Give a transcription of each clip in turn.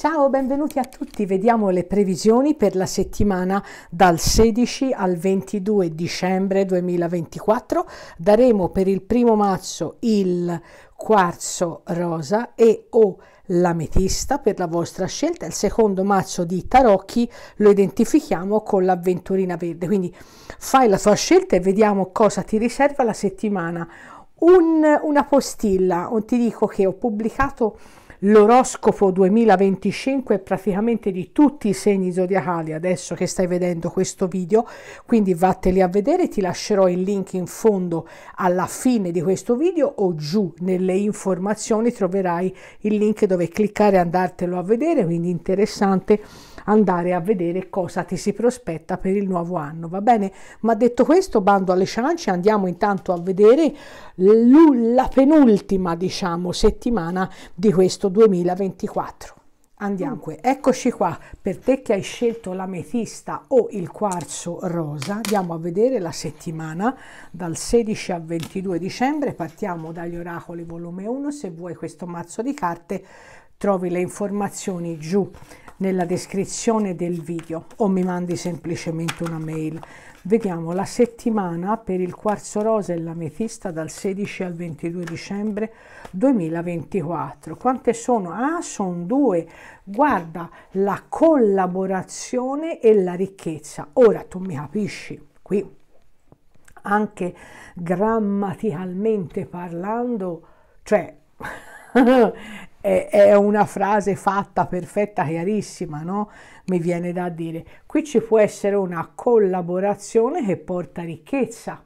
Ciao, benvenuti a tutti. Vediamo le previsioni per la settimana dal 16 al 22 dicembre 2024. Daremo per il primo mazzo il quarzo rosa e o l'ametista per la vostra scelta. Il secondo mazzo di tarocchi lo identifichiamo con l'avventurina verde. Quindi fai la tua scelta e vediamo cosa ti riserva la settimana. Un, una postilla, ti dico che ho pubblicato l'oroscopo 2025 è praticamente di tutti i segni zodiacali adesso che stai vedendo questo video, quindi vatteli a vedere, ti lascerò il link in fondo alla fine di questo video o giù nelle informazioni troverai il link dove cliccare e andartelo a vedere, quindi interessante andare a vedere cosa ti si prospetta per il nuovo anno, va bene? Ma detto questo, bando alle ciance, andiamo intanto a vedere la penultima, diciamo, settimana di questo 2024. Andiamo. Dunque, eccoci qua, per te che hai scelto l'ametista o il quarzo rosa, andiamo a vedere la settimana dal 16 al 22 dicembre, partiamo dagli oracoli volume 1, se vuoi questo mazzo di carte trovi le informazioni giù nella descrizione del video o mi mandi semplicemente una mail. Vediamo la settimana per il quarzo rosa e l'ametista dal 16 al 22 dicembre 2024. Quante sono? Ah, sono due. Guarda la collaborazione e la ricchezza. Ora tu mi capisci qui anche grammaticalmente parlando, cioè è, è una frase fatta perfetta, chiarissima, no? Mi viene da dire. Qui ci può essere una collaborazione che porta ricchezza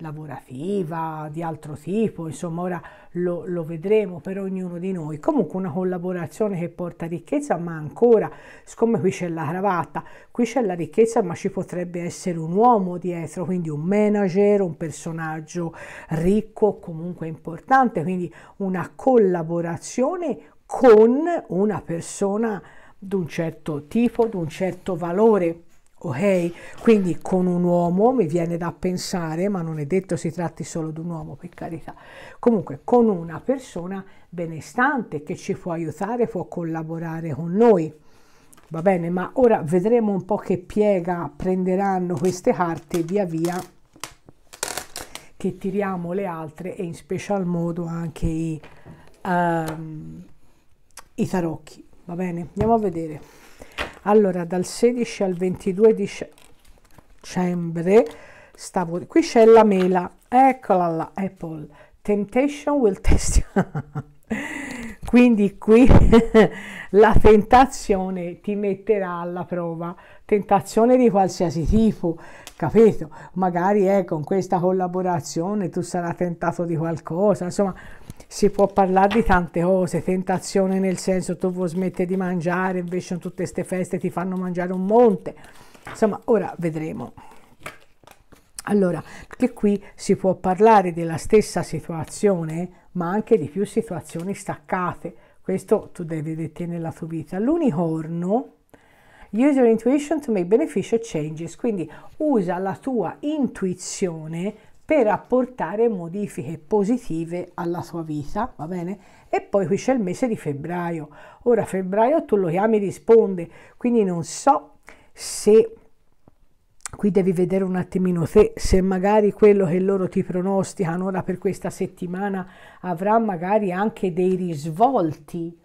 lavorativa, di altro tipo, insomma, ora lo, lo, vedremo per ognuno di noi. Comunque una collaborazione che porta ricchezza, ma ancora, siccome qui c'è la cravatta, qui c'è la ricchezza, ma ci potrebbe essere un uomo dietro, quindi un manager, un personaggio ricco, comunque importante, quindi una collaborazione con una persona d'un certo tipo, d'un certo valore ok? Quindi con un uomo mi viene da pensare, ma non è detto si tratti solo di un uomo per carità, comunque con una persona benestante che ci può aiutare, può collaborare con noi. Va bene, ma ora vedremo un po' che piega prenderanno queste carte via via che tiriamo le altre e in special modo anche i, um, i tarocchi. Va bene, andiamo a vedere allora dal 16 al 22 dicembre stavo qui c'è la mela eccola la apple temptation will test quindi qui la tentazione ti metterà alla prova tentazione di qualsiasi tipo capito magari eh, con questa collaborazione tu sarai tentato di qualcosa insomma si può parlare di tante cose, tentazione nel senso tu vuoi smettere di mangiare, invece in tutte queste feste ti fanno mangiare un monte. Insomma, ora vedremo. Allora, perché qui si può parlare della stessa situazione, ma anche di più situazioni staccate. Questo tu devi vedere nella tua vita. L'unicorno, use your intuition to make beneficial changes, quindi usa la tua intuizione per apportare modifiche positive alla sua vita, va bene? E poi qui c'è il mese di febbraio. Ora febbraio tu lo chiami e risponde, quindi non so se qui devi vedere un attimino te se magari quello che loro ti pronosticano ora per questa settimana avrà magari anche dei risvolti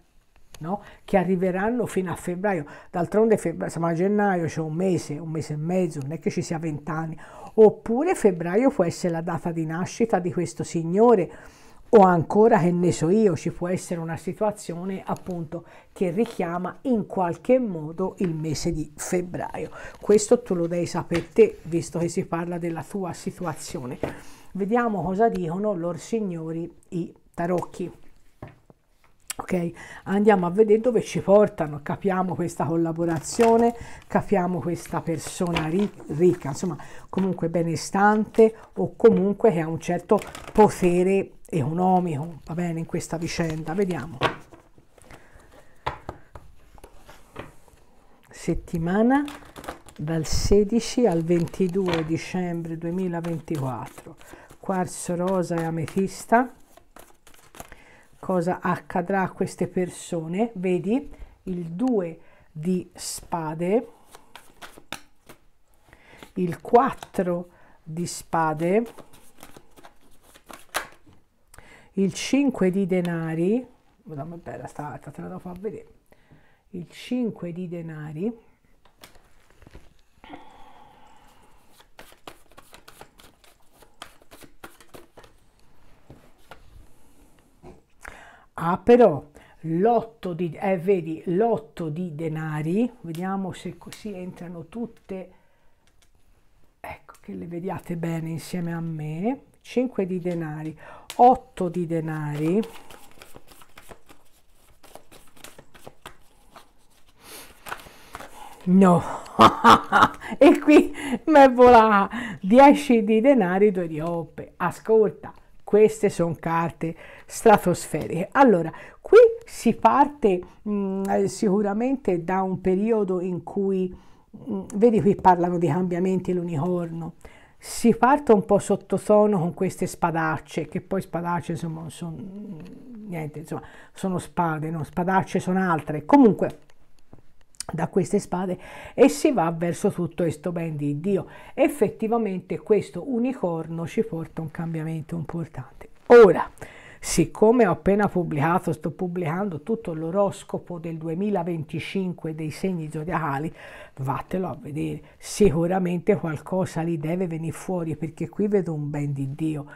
no? che arriveranno fino a febbraio d'altronde febbraio, siamo a gennaio c'è cioè un mese un mese e mezzo non è che ci sia vent'anni oppure febbraio può essere la data di nascita di questo signore o ancora che ne so io ci può essere una situazione appunto che richiama in qualche modo il mese di febbraio questo tu lo devi sapere te visto che si parla della tua situazione vediamo cosa dicono lor signori i tarocchi Ok, andiamo a vedere dove ci portano, capiamo questa collaborazione, capiamo questa persona ricca, insomma comunque benestante o comunque che ha un certo potere economico, va bene, in questa vicenda. Vediamo. Settimana dal 16 al 22 dicembre 2024, quarzo rosa e ametista cosa accadrà a queste persone. Vedi il 2 di spade, il 4 di spade, il 5 di denari, madonna bella sta te la devo far vedere, il 5 di denari, Ah, però l'otto di, eh, vedi, l'otto di denari, vediamo se così entrano tutte, ecco che le vediate bene insieme a me, 5 di denari, 8 di denari, no, e qui mi è 10 di denari, 2 di oppe, ascolta, queste sono carte stratosferiche. Allora, qui si parte mh, mm, sicuramente da un periodo in cui, mh, mm, vedi qui parlano di cambiamenti l'unicorno, si parte un po' sottotono con queste spadacce, che poi spadacce insomma, son, mm, niente, insomma sono spade, no? spadacce sono altre. Comunque, da queste spade e si va verso tutto questo ben di Dio. Effettivamente questo unicorno ci porta a un cambiamento importante. Ora, siccome ho appena pubblicato, sto pubblicando tutto l'oroscopo del 2025 dei segni zodiacali, vatelo a vedere, sicuramente qualcosa lì deve venire fuori perché qui vedo un ben di Dio.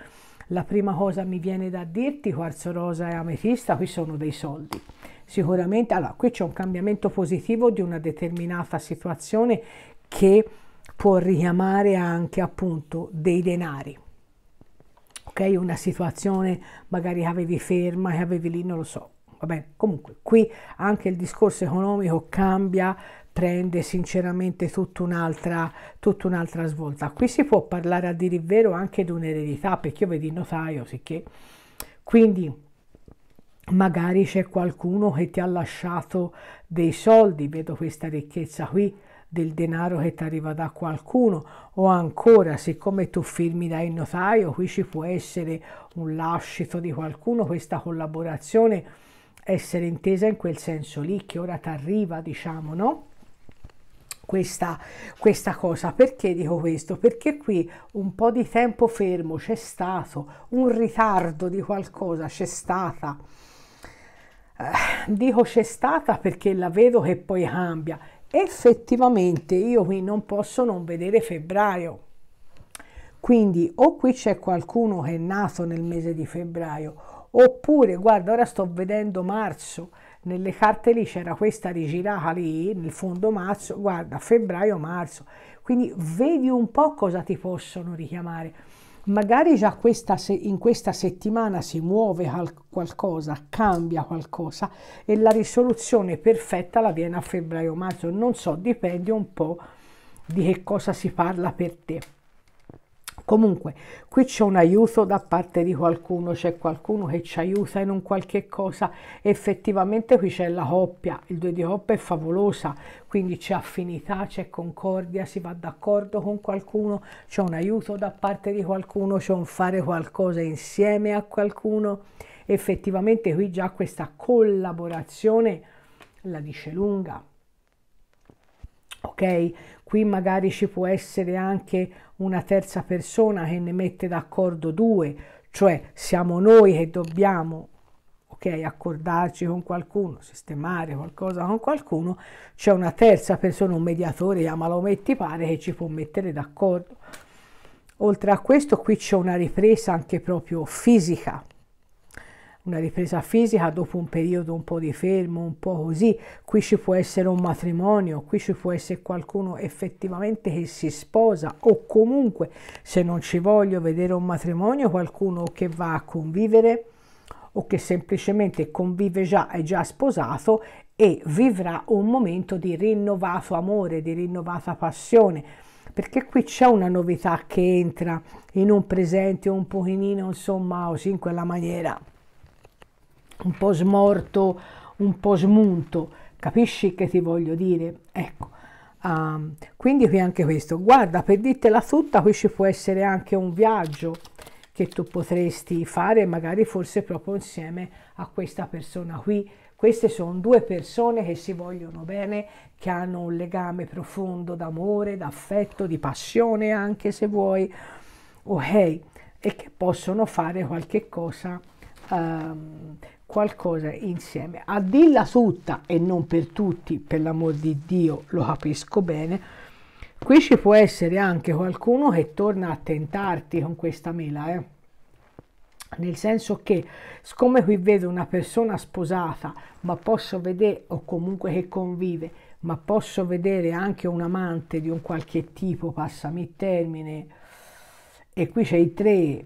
La prima cosa mi viene da dirti, quarzo rosa e ametista, qui sono dei soldi Sicuramente, allora, qui c'è un cambiamento positivo di una determinata situazione che può richiamare anche appunto dei denari. Ok, una situazione magari che avevi ferma, che avevi lì, non lo so. Va bene, comunque qui anche il discorso economico cambia, prende sinceramente tutta un'altra, tutta un'altra svolta. Qui si può parlare a dire il vero anche di un'eredità, perché io vedi il notaio, sicché. Quindi magari c'è qualcuno che ti ha lasciato dei soldi, vedo questa ricchezza qui del denaro che ti arriva da qualcuno o ancora siccome tu firmi dai notaio qui ci può essere un lascito di qualcuno questa collaborazione essere intesa in quel senso lì che ora ti arriva diciamo no questa, questa, cosa. Perché dico questo? Perché qui un po' di tempo fermo c'è stato, un ritardo di qualcosa c'è stata. Eh, dico c'è stata perché la vedo che poi cambia. Effettivamente io qui non posso non vedere febbraio. Quindi o qui c'è qualcuno che è nato nel mese di febbraio, oppure guarda ora sto vedendo marzo, nelle carte lì c'era questa rigirata lì nel fondo marzo, guarda febbraio-marzo. Quindi vedi un po' cosa ti possono richiamare magari già questa se, in questa settimana si muove qualcosa, cambia qualcosa e la risoluzione perfetta la viene a febbraio-marzo, non so, dipende un po' di che cosa si parla per te. Comunque, qui c'è un aiuto da parte di qualcuno, c'è qualcuno che ci aiuta in un qualche cosa. Effettivamente qui c'è la coppia, il due di coppia è favolosa, quindi c'è affinità, c'è concordia, si va d'accordo con qualcuno, c'è un aiuto da parte di qualcuno, c'è un fare qualcosa insieme a qualcuno. Effettivamente qui già questa collaborazione la dice lunga. Ok? qui magari ci può essere anche una terza persona che ne mette d'accordo due, cioè siamo noi che dobbiamo ok, accordarci con qualcuno, sistemare qualcosa con qualcuno, c'è una terza persona, un mediatore, chiamalo come ti pare, che ci può mettere d'accordo. Oltre a questo qui c'è una ripresa anche proprio fisica, una ripresa fisica dopo un periodo un po' di fermo, un po' così, qui ci può essere un matrimonio, qui ci può essere qualcuno effettivamente che si sposa o comunque se non ci voglio vedere un matrimonio qualcuno che va a convivere o che semplicemente convive già, è già sposato e vivrà un momento di rinnovato amore, di rinnovata passione, perché qui c'è una novità che entra in un presente un pochino insomma così in quella maniera un po' smorto, un po' smunto, capisci che ti voglio dire? Ecco, um, quindi qui anche questo, guarda, per dirtela tutta, qui ci può essere anche un viaggio che tu potresti fare, magari forse proprio insieme a questa persona qui. Queste sono due persone che si vogliono bene, che hanno un legame profondo d'amore, d'affetto, di passione anche se vuoi, ok, e che possono fare qualche cosa um, qualcosa insieme. A dirla tutta, e non per tutti, per l'amor di Dio, lo capisco bene, qui ci può essere anche qualcuno che torna a tentarti con questa mela, eh? nel senso che siccome qui vedo una persona sposata, ma posso vedere, o comunque che convive, ma posso vedere anche un amante di un qualche tipo, passami il termine, e qui c'è i tre,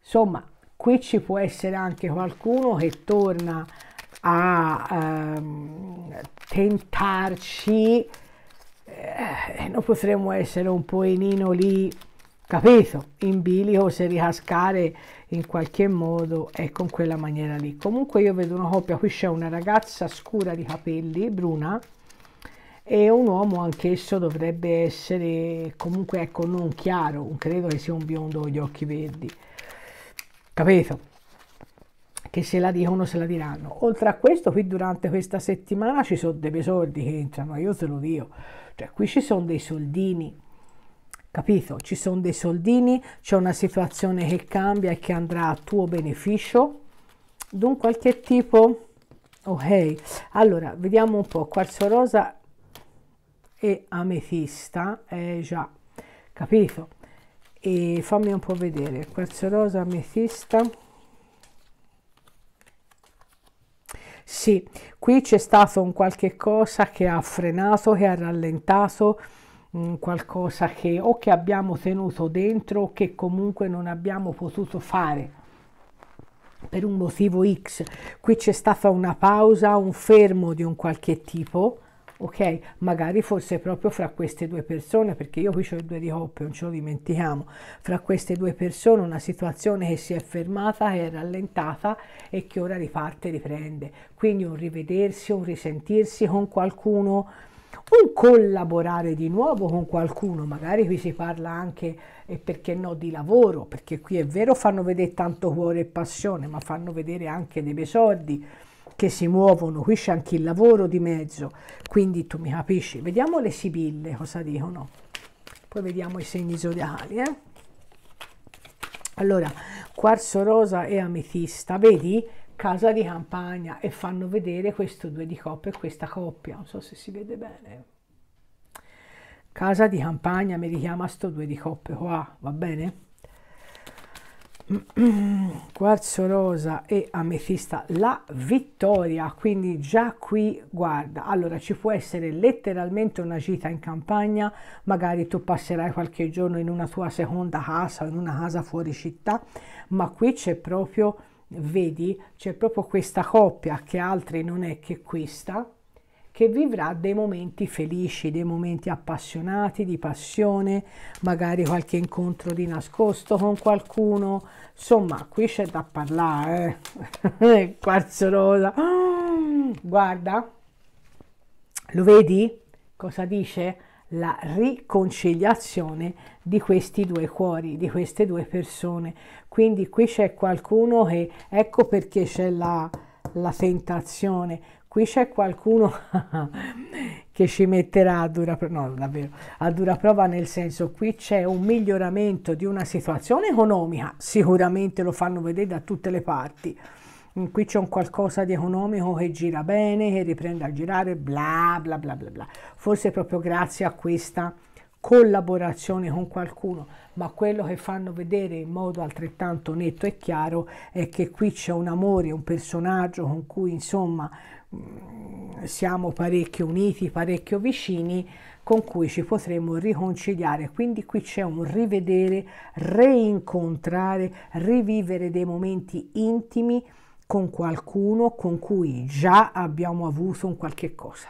insomma, qui ci può essere anche qualcuno che torna a ehm, tentarci eh, noi potremmo essere un po' enino lì capito in bilico se ricascare in qualche modo è con quella maniera lì comunque io vedo una coppia qui c'è una ragazza scura di capelli bruna e un uomo anch'esso dovrebbe essere comunque ecco non chiaro credo che sia un biondo con gli occhi verdi capito? Che se la dicono se la diranno. Oltre a questo, qui durante questa settimana ci sono dei soldi che entrano, io te lo dico. Cioè, qui ci sono dei soldini, capito? Ci sono dei soldini, c'è una situazione che cambia e che andrà a tuo beneficio. D'un qualche tipo, ok? Allora, vediamo un po', quarzo rosa e ametista, eh già, capito? e fammi un po' vedere quarzo rosa ametista sì qui c'è stato un qualche cosa che ha frenato che ha rallentato mm, qualcosa che o che abbiamo tenuto dentro o che comunque non abbiamo potuto fare per un motivo X qui c'è stata una pausa un fermo di un qualche tipo ok? Magari forse proprio fra queste due persone, perché io qui ho due di coppe, non ce lo dimentichiamo, fra queste due persone una situazione che si è fermata, che è rallentata e che ora riparte, riprende. Quindi un rivedersi, un risentirsi con qualcuno, un collaborare di nuovo con qualcuno, magari qui si parla anche, e perché no, di lavoro, perché qui è vero fanno vedere tanto cuore e passione, ma fanno vedere anche dei bei soldi che si muovono, qui c'è anche il lavoro di mezzo, quindi tu mi capisci. Vediamo le sibille cosa dicono, poi vediamo i segni zodiali. Eh? Allora, quarzo rosa e ametista, vedi? Casa di campagna e fanno vedere questo due di coppe e questa coppia, non so se si vede bene. Casa di campagna mi richiama sto due di coppe qua, va bene? quarzo rosa e ametista la vittoria quindi già qui guarda allora ci può essere letteralmente una gita in campagna magari tu passerai qualche giorno in una tua seconda casa o in una casa fuori città ma qui c'è proprio vedi c'è proprio questa coppia che altri non è che questa che vivrà dei momenti felici, dei momenti appassionati, di passione, magari qualche incontro di nascosto con qualcuno. Insomma, qui c'è da parlare. Eh? Quarzo rosa. guarda, lo vedi cosa dice? La riconciliazione di questi due cuori, di queste due persone. Quindi qui c'è qualcuno che, ecco perché c'è la la tentazione qui c'è qualcuno che ci metterà a dura, prova, no, davvero, a dura prova, nel senso qui c'è un miglioramento di una situazione economica, sicuramente lo fanno vedere da tutte le parti. Mm, qui c'è un qualcosa di economico che gira bene, che riprende a girare, bla bla bla bla bla. Forse proprio grazie a questa collaborazione con qualcuno, ma quello che fanno vedere in modo altrettanto netto e chiaro è che qui c'è un amore, un personaggio con cui insomma Mm, siamo parecchio uniti, parecchio vicini, con cui ci potremo riconciliare. Quindi qui c'è un rivedere, reincontrare, rivivere dei momenti intimi con qualcuno con cui già abbiamo avuto un qualche cosa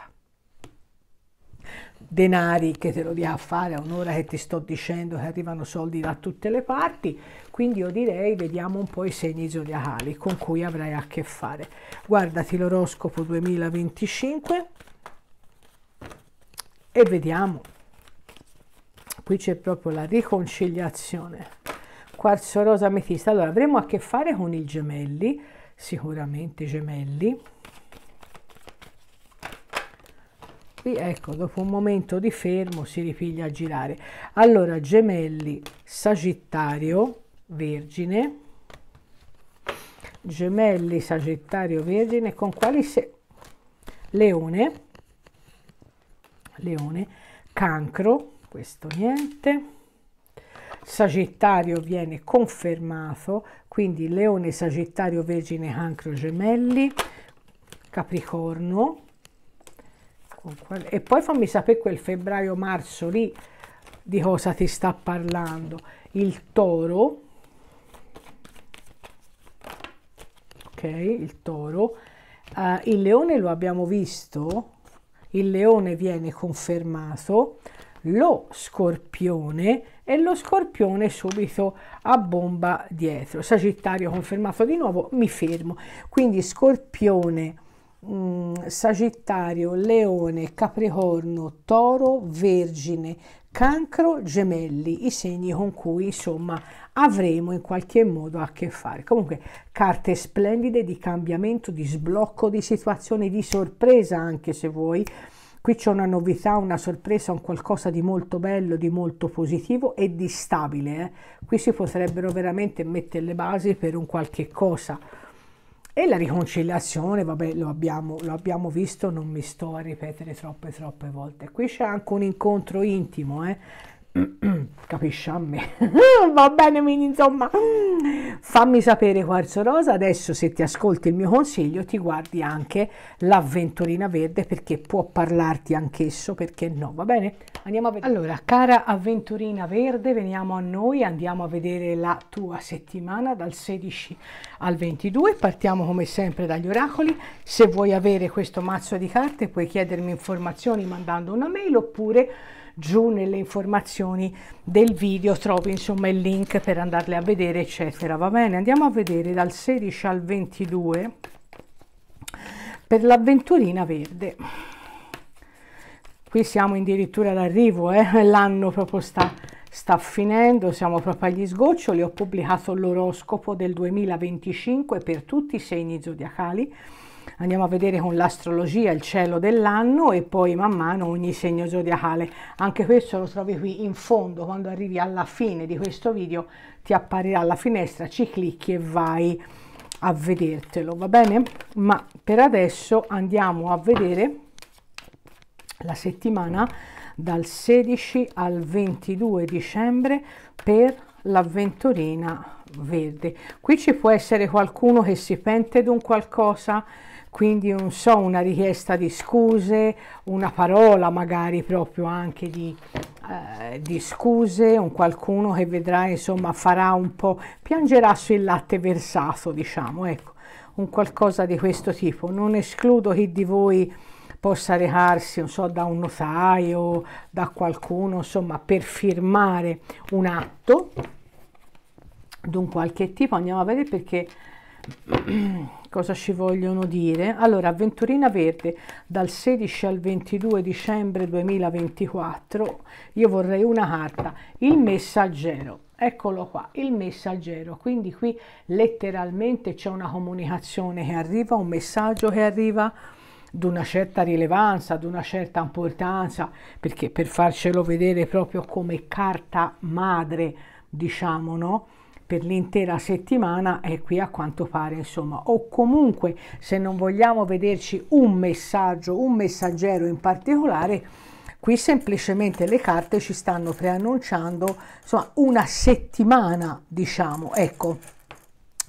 denari che te lo dia a fare a un'ora che ti sto dicendo che arrivano soldi da tutte le parti quindi io direi vediamo un po' i segni zodiacali con cui avrai a che fare guardati l'oroscopo 2025 e vediamo qui c'è proprio la riconciliazione quarzo rosa ametista allora avremo a che fare con i gemelli sicuramente gemelli qui ecco dopo un momento di fermo si ripiglia a girare allora gemelli sagittario vergine gemelli sagittario vergine con quali se leone leone cancro questo niente sagittario viene confermato quindi leone sagittario vergine cancro gemelli capricorno e poi fammi sapere quel febbraio-marzo lì di cosa ti sta parlando. Il toro, ok, il toro, uh, il leone lo abbiamo visto, il leone viene confermato, lo scorpione e lo scorpione subito a bomba dietro. Sagittario confermato di nuovo, mi fermo. Quindi scorpione, Mm, Sagittario, Leone, Capricorno, Toro, Vergine, Cancro, Gemelli, i segni con cui insomma avremo in qualche modo a che fare. Comunque carte splendide di cambiamento, di sblocco di situazioni, di sorpresa anche se vuoi. Qui c'è una novità, una sorpresa, un qualcosa di molto bello, di molto positivo e di stabile. Eh? Qui si potrebbero veramente mettere le basi per un qualche cosa e la riconciliazione, vabbè, lo abbiamo, lo abbiamo, visto, non mi sto a ripetere troppe, troppe volte. Qui c'è anche un incontro intimo, eh? capisci a me va bene quindi insomma fammi sapere quarzo rosa adesso se ti ascolti il mio consiglio ti guardi anche l'avventurina verde perché può parlarti anch'esso perché no va bene andiamo a vedere allora cara avventurina verde veniamo a noi andiamo a vedere la tua settimana dal 16 al 22 partiamo come sempre dagli oracoli se vuoi avere questo mazzo di carte puoi chiedermi informazioni mandando una mail oppure giù nelle informazioni del video trovi insomma il link per andarle a vedere eccetera va bene andiamo a vedere dal 16 al 22 per l'avventurina verde qui siamo addirittura all'arrivo eh? l'anno proprio sta sta finendo, siamo proprio agli sgoccioli, ho pubblicato l'oroscopo del 2025 per tutti i segni zodiacali andiamo a vedere con l'astrologia il cielo dell'anno e poi man mano ogni segno zodiacale. Anche questo lo trovi qui in fondo, quando arrivi alla fine di questo video ti apparirà la finestra, ci clicchi e vai a vedertelo, va bene? Ma per adesso andiamo a vedere la settimana dal 16 al 22 dicembre per l'avventurina verde. Qui ci può essere qualcuno che si pente di un qualcosa, quindi non so, una richiesta di scuse, una parola magari proprio anche di, eh, di scuse, un qualcuno che vedrà insomma farà un po', piangerà sul latte versato diciamo, ecco, un qualcosa di questo tipo. Non escludo chi di voi possa recarsi, non so, da un notaio, da qualcuno, insomma, per firmare un atto di un qualche tipo. Andiamo a vedere perché cosa ci vogliono dire allora avventurina verde dal 16 al 22 dicembre 2024 io vorrei una carta il messaggero eccolo qua il messaggero quindi qui letteralmente c'è una comunicazione che arriva un messaggio che arriva di una certa rilevanza, di una certa importanza, perché per farcelo vedere proprio come carta madre, diciamo, no? per l'intera settimana è qui a quanto pare insomma o comunque se non vogliamo vederci un messaggio un messaggero in particolare qui semplicemente le carte ci stanno preannunciando insomma una settimana diciamo ecco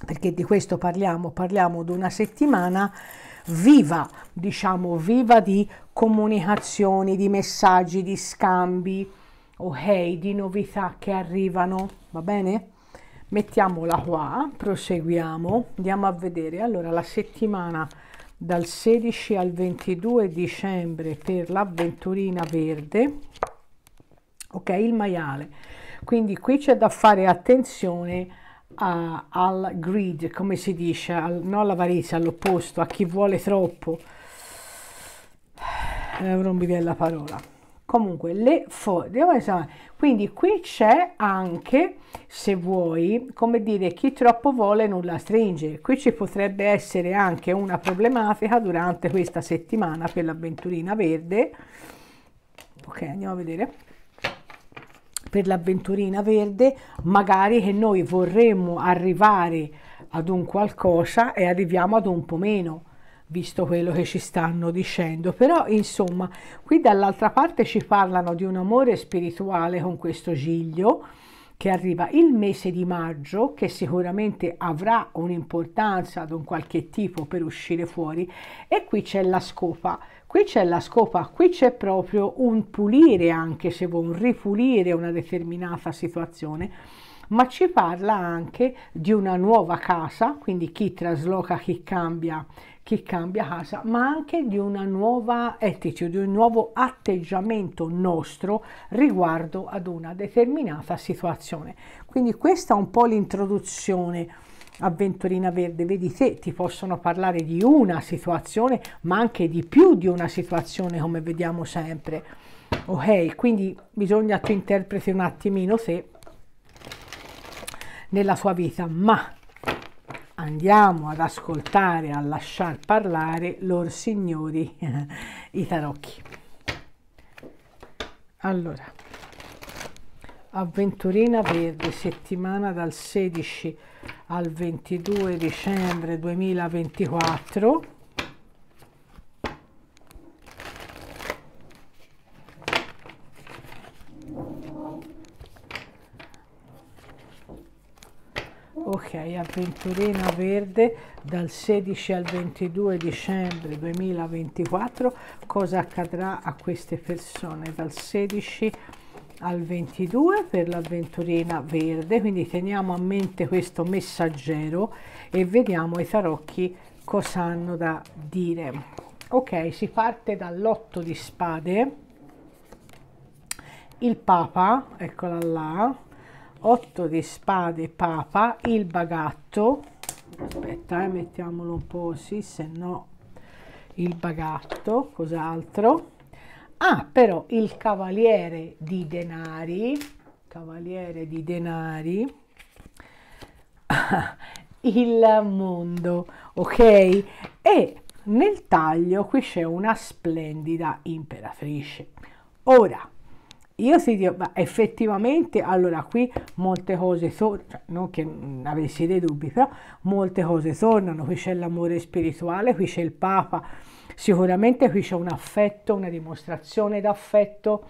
perché di questo parliamo parliamo di una settimana viva diciamo viva di comunicazioni di messaggi di scambi ok di novità che arrivano va bene mettiamola qua proseguiamo andiamo a vedere allora la settimana dal 16 al 22 dicembre per l'avventurina verde ok il maiale quindi qui c'è da fare attenzione a, al greed come si dice al, no all'avarizia all'opposto a chi vuole troppo eh, non mi viene la parola comunque le forbiole quindi qui c'è anche se vuoi come dire chi troppo vuole nulla stringe qui ci potrebbe essere anche una problematica durante questa settimana per l'avventurina verde ok andiamo a vedere per l'avventurina verde magari che noi vorremmo arrivare ad un qualcosa e arriviamo ad un po' meno visto quello che ci stanno dicendo però insomma qui dall'altra parte ci parlano di un amore spirituale con questo giglio che arriva il mese di maggio che sicuramente avrà un'importanza di un qualche tipo per uscire fuori e qui c'è la scopa qui c'è la scopa qui c'è proprio un pulire anche se vuoi un ripulire una determinata situazione ma ci parla anche di una nuova casa, quindi chi trasloca, chi cambia chi cambia casa, ma anche di una nuova etica, di un nuovo atteggiamento nostro riguardo ad una determinata situazione. Quindi questa è un po' l'introduzione avventurina verde, vedi te, ti possono parlare di una situazione, ma anche di più di una situazione come vediamo sempre. Ok, quindi bisogna tu interpreti un attimino se nella tua vita, ma andiamo ad ascoltare, a lasciar parlare lor signori i tarocchi. Allora, avventurina verde, settimana dal 16 al 22 dicembre 2024 ok avventurina verde dal 16 al 22 dicembre 2024 cosa accadrà a queste persone dal 16 al 22 per l'avventurina verde quindi teniamo a mente questo messaggero e vediamo i tarocchi cosa hanno da dire ok si parte dall'otto di spade il papa eccola là 8 di spade papa il bagatto aspetta eh, mettiamolo un po' sì se no il bagatto cos'altro ah però il cavaliere di denari cavaliere di denari il mondo ok e nel taglio qui c'è una splendida imperatrice ora io si dico, ma effettivamente, allora qui molte cose tornano, cioè, non che mm, avessi dei dubbi, però molte cose tornano, qui c'è l'amore spirituale, qui c'è il Papa, sicuramente qui c'è un affetto, una dimostrazione d'affetto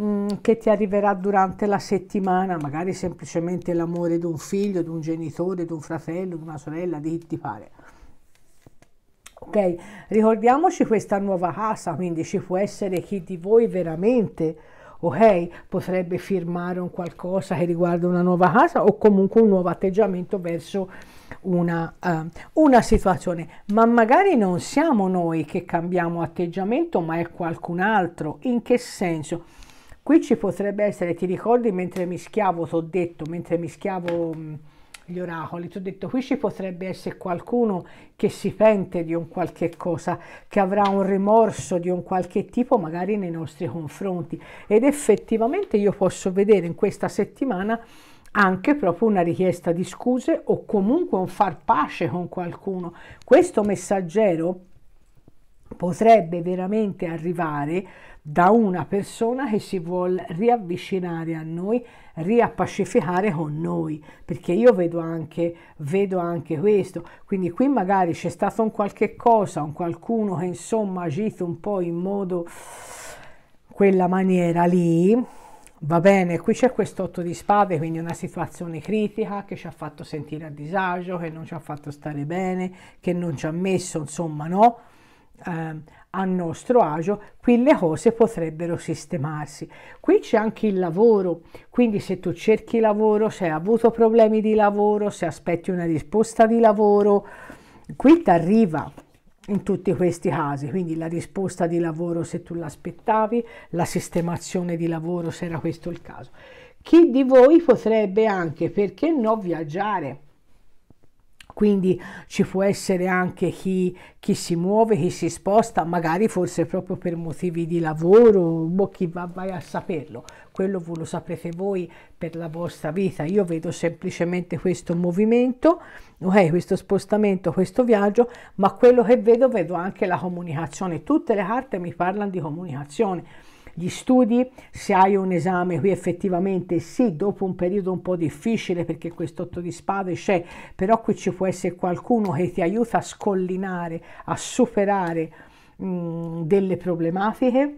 mm, che ti arriverà durante la settimana, magari semplicemente l'amore di un figlio, di un genitore, di un fratello, di una sorella, di chi ti pare. Ok, ricordiamoci questa nuova casa, quindi ci può essere chi di voi veramente ok, potrebbe firmare un qualcosa che riguarda una nuova casa o comunque un nuovo atteggiamento verso una, uh, una situazione. Ma magari non siamo noi che cambiamo atteggiamento, ma è qualcun altro. In che senso? Qui ci potrebbe essere, ti ricordi mentre mi schiavo, ti ho detto, mentre mischiavo... Mh, mm, gli oracoli, ti ho detto qui ci potrebbe essere qualcuno che si pente di un qualche cosa, che avrà un rimorso di un qualche tipo magari nei nostri confronti ed effettivamente io posso vedere in questa settimana anche proprio una richiesta di scuse o comunque un far pace con qualcuno. Questo messaggero potrebbe veramente arrivare da una persona che si vuole riavvicinare a noi riappacificare con noi, perché io vedo anche, vedo anche questo. Quindi qui magari c'è stato un qualche cosa, un qualcuno che insomma ha agito un po' in modo quella maniera lì. Va bene, qui c'è quest'otto di spade, quindi una situazione critica che ci ha fatto sentire a disagio, che non ci ha fatto stare bene, che non ci ha messo, insomma, no? Eh, a nostro agio, qui le cose potrebbero sistemarsi. Qui c'è anche il lavoro, quindi se tu cerchi lavoro, se hai avuto problemi di lavoro, se aspetti una risposta di lavoro, qui ti arriva in tutti questi casi, quindi la risposta di lavoro se tu l'aspettavi, la sistemazione di lavoro se era questo il caso. Chi di voi potrebbe anche, perché no, viaggiare? quindi ci può essere anche chi, chi, si muove, chi si sposta, magari forse proprio per motivi di lavoro, boh, chi va vai a saperlo, quello voi lo saprete voi per la vostra vita, io vedo semplicemente questo movimento, okay, questo spostamento, questo viaggio, ma quello che vedo vedo anche la comunicazione, tutte le carte mi parlano di comunicazione gli studi, se hai un esame qui effettivamente sì, dopo un periodo un po' difficile perché quest'otto di spade c'è, però qui ci può essere qualcuno che ti aiuta a scollinare, a superare mh, mm, delle problematiche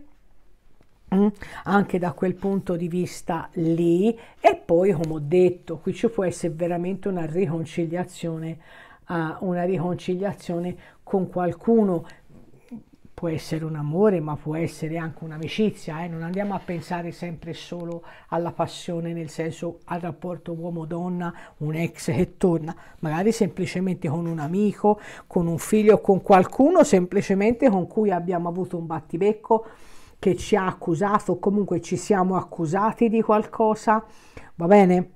mm, anche da quel punto di vista lì e poi come ho detto qui ci può essere veramente una riconciliazione ah, una riconciliazione con qualcuno può essere un amore, ma può essere anche un'amicizia, eh? non andiamo a pensare sempre solo alla passione, nel senso al rapporto uomo-donna, un ex che torna, magari semplicemente con un amico, con un figlio, con qualcuno semplicemente con cui abbiamo avuto un battibecco che ci ha accusato comunque ci siamo accusati di qualcosa, va bene?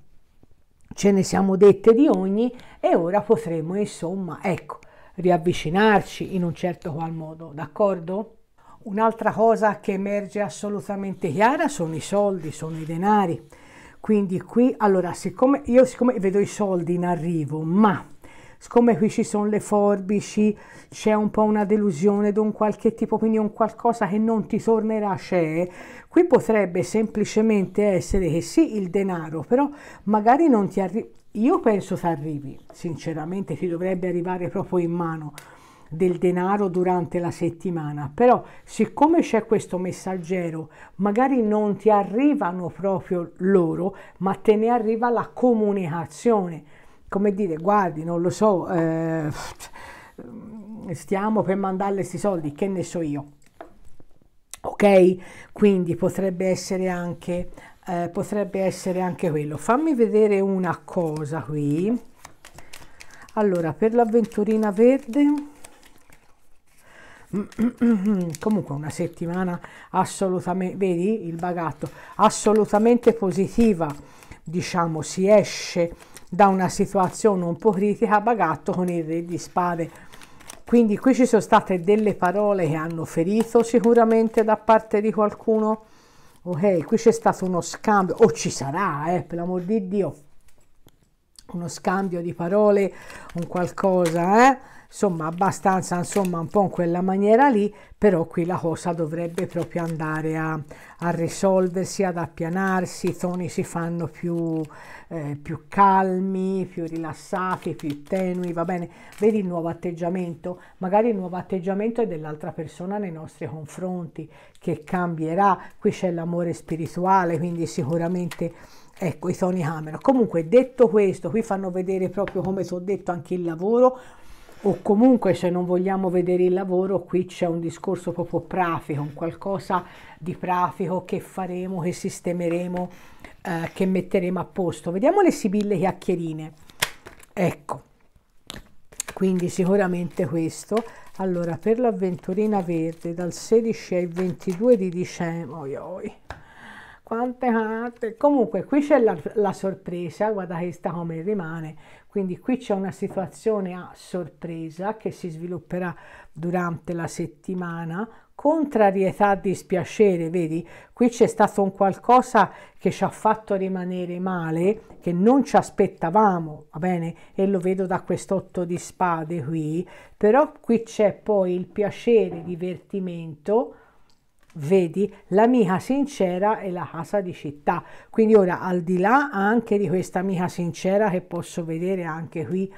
Ce ne siamo dette di ogni e ora potremo insomma, ecco, riavvicinarci in un certo qual modo, d'accordo? Un'altra cosa che emerge assolutamente chiara sono i soldi, sono i denari. Quindi qui, allora, siccome io siccome vedo i soldi in arrivo, ma siccome qui ci sono le forbici, c'è un po' una delusione di un qualche tipo, quindi un qualcosa che non ti tornerà c'è, qui potrebbe semplicemente essere che sì, il denaro, però magari non ti arriva io penso che arrivi, sinceramente ti dovrebbe arrivare proprio in mano del denaro durante la settimana, però siccome c'è questo messaggero, magari non ti arrivano proprio loro, ma te ne arriva la comunicazione, come dire, guardi, non lo so, eh, stiamo per mandarle questi soldi, che ne so io. Ok? Quindi potrebbe essere anche eh, potrebbe essere anche quello fammi vedere una cosa qui allora per l'avventurina verde comunque una settimana assolutamente vedi il bagatto assolutamente positiva diciamo si esce da una situazione un po' critica bagatto con il re di spade quindi qui ci sono state delle parole che hanno ferito sicuramente da parte di qualcuno ok oh, eh, qui c'è stato uno scambio o oh, ci sarà eh, per l'amor di dio uno scambio di parole un qualcosa eh insomma abbastanza insomma un po' in quella maniera lì però qui la cosa dovrebbe proprio andare a, a risolversi ad appianarsi i toni si fanno più, eh, più calmi più rilassati più tenui va bene vedi il nuovo atteggiamento magari il nuovo atteggiamento è dell'altra persona nei nostri confronti che cambierà qui c'è l'amore spirituale quindi sicuramente ecco i toni camera comunque detto questo qui fanno vedere proprio come ti ho detto anche il lavoro o comunque se non vogliamo vedere il lavoro qui c'è un discorso proprio pratico, un qualcosa di pratico che faremo, che sistemeremo, eh, che metteremo a posto. Vediamo le sibille chiacchierine. Ecco, quindi sicuramente questo. Allora, per l'avventurina verde dal 16 al 22 di dicembre... Oi, oi quante carte comunque qui c'è la, la, sorpresa guardate questa come rimane quindi qui c'è una situazione a sorpresa che si svilupperà durante la settimana, contrarietà, dispiacere, vedi? Qui c'è stato un qualcosa che ci ha fatto rimanere male, che non ci aspettavamo, va bene? E lo vedo da quest'otto di spade qui, però qui c'è poi il piacere, divertimento, vedi la mia sincera e la casa di città quindi ora al di là anche di questa amica sincera che posso vedere anche qui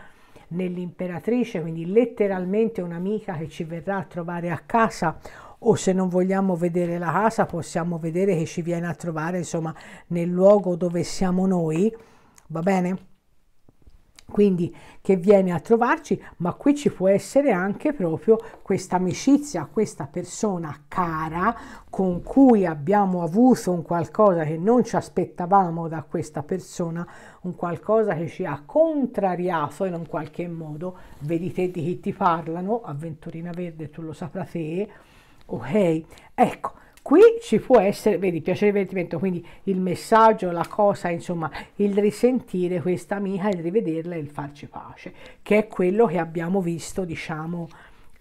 nell'imperatrice quindi letteralmente un'amica che ci verrà a trovare a casa o se non vogliamo vedere la casa possiamo vedere che ci viene a trovare insomma nel luogo dove siamo noi va bene quindi che viene a trovarci, ma qui ci può essere anche proprio questa amicizia, questa persona cara con cui abbiamo avuto un qualcosa che non ci aspettavamo da questa persona, un qualcosa che ci ha contrariato in un qualche modo. Vedi te di chi ti parlano, avventurina verde, tu lo saprai te, ok? Ecco, qui ci può essere, vedi, piacere e divertimento, quindi il messaggio, la cosa, insomma, il risentire questa amica, il rivederla e il farci pace, che è quello che abbiamo visto, diciamo,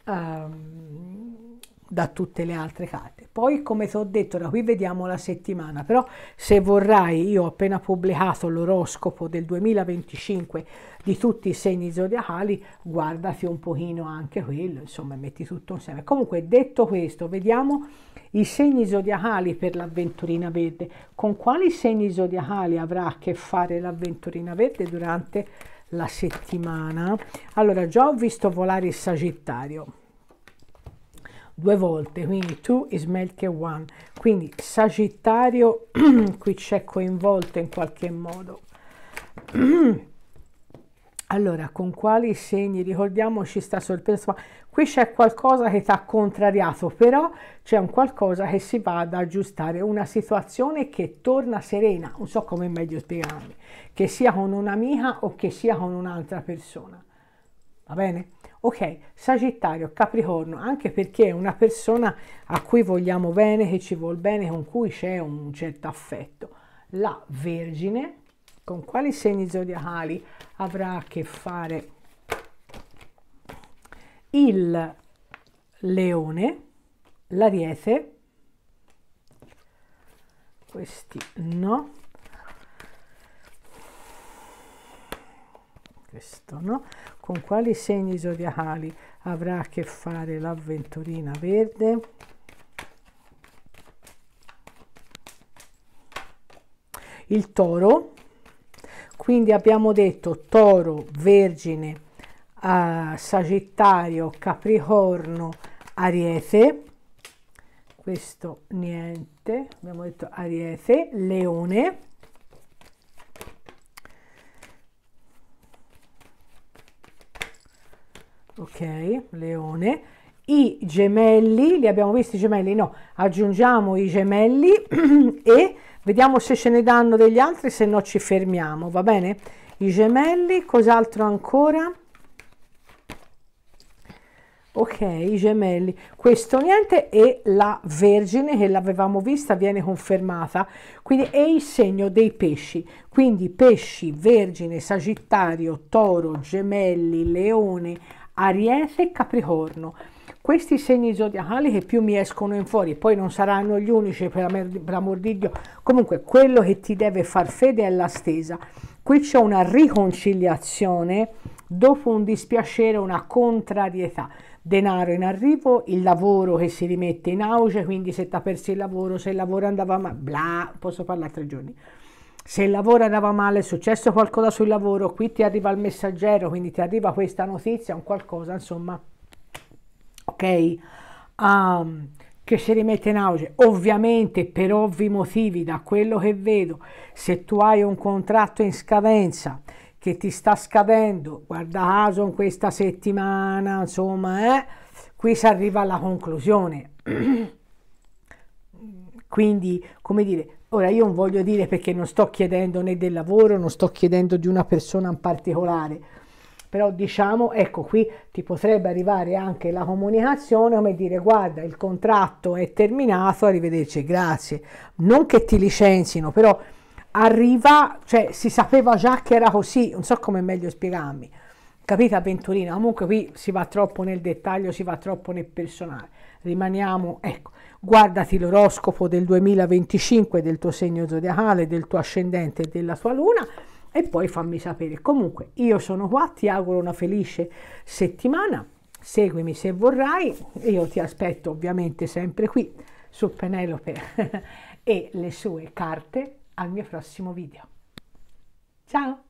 um, da tutte le altre carte. Poi, come ti ho detto, da qui vediamo la settimana, però se vorrai, io ho appena pubblicato l'oroscopo del 2025 di tutti i segni zodiacali, guardati un pochino anche quello, insomma, metti tutto insieme. Comunque, detto questo, vediamo i segni zodiacali per l'avventurina verde. Con quali segni zodiacali avrà a che fare l'avventurina verde durante la settimana? Allora, già ho visto volare il Sagittario due volte, quindi two is milk che one. Quindi Sagittario qui c'è coinvolto in qualche modo. Allora, con quali segni? Ricordiamoci sta sorpresa. Qui c'è qualcosa che ti ha contrariato, però c'è un qualcosa che si va ad aggiustare, una situazione che torna serena, non so come è meglio spiegarmi, che sia con un'amica o che sia con un'altra persona. Va bene? Ok, Sagittario, Capricorno, anche perché è una persona a cui vogliamo bene, che ci vuol bene, con cui c'è un certo affetto. La Vergine, con quali segni zodiacali avrà a che fare il Leone, l'Ariete, questi no, questo, no? Con quali segni zodiacali avrà a che fare l'avventurina verde? Il toro, quindi abbiamo detto toro, vergine, eh, sagittario, capricorno, ariete, questo niente, abbiamo detto ariete, leone, ok leone i gemelli li abbiamo visti i gemelli no aggiungiamo i gemelli e vediamo se ce ne danno degli altri se no ci fermiamo va bene i gemelli cos'altro ancora ok i gemelli questo niente e la vergine che l'avevamo vista viene confermata quindi è il segno dei pesci quindi pesci vergine sagittario toro gemelli leone Ariete, e Capricorno. Questi segni zodiacali che più mi escono in fuori, poi non saranno gli unici per, per amor di Dio. Comunque quello che ti deve far fede è la stesa. Qui c'è una riconciliazione dopo un dispiacere, una contrarietà. Denaro in arrivo, il lavoro che si rimette in auge, quindi se ti ha perso il lavoro, se il lavoro andava male, bla, posso parlare tre giorni se il lavoro andava male, è successo qualcosa sul lavoro, qui ti arriva il messaggero, quindi ti arriva questa notizia, un qualcosa, insomma, ok, um, che si rimette in auge. Ovviamente, per ovvi motivi, da quello che vedo, se tu hai un contratto in scadenza che ti sta scadendo, guarda caso in questa settimana, insomma, eh, qui si arriva alla conclusione. Quindi, come dire, Ora io non voglio dire perché non sto chiedendo né del lavoro, non sto chiedendo di una persona in particolare, però diciamo, ecco qui ti potrebbe arrivare anche la comunicazione come dire guarda il contratto è terminato, arrivederci, grazie. Non che ti licenzino, però arriva, cioè si sapeva già che era così, non so come è meglio spiegarmi. Capita Venturina? Comunque qui si va troppo nel dettaglio, si va troppo nel personale. Rimaniamo, ecco guardati l'oroscopo del 2025 del tuo segno zodiacale, del tuo ascendente e della tua luna e poi fammi sapere. Comunque io sono qua, ti auguro una felice settimana, seguimi se vorrai, io ti aspetto ovviamente sempre qui su Penelope e le sue carte al mio prossimo video. Ciao!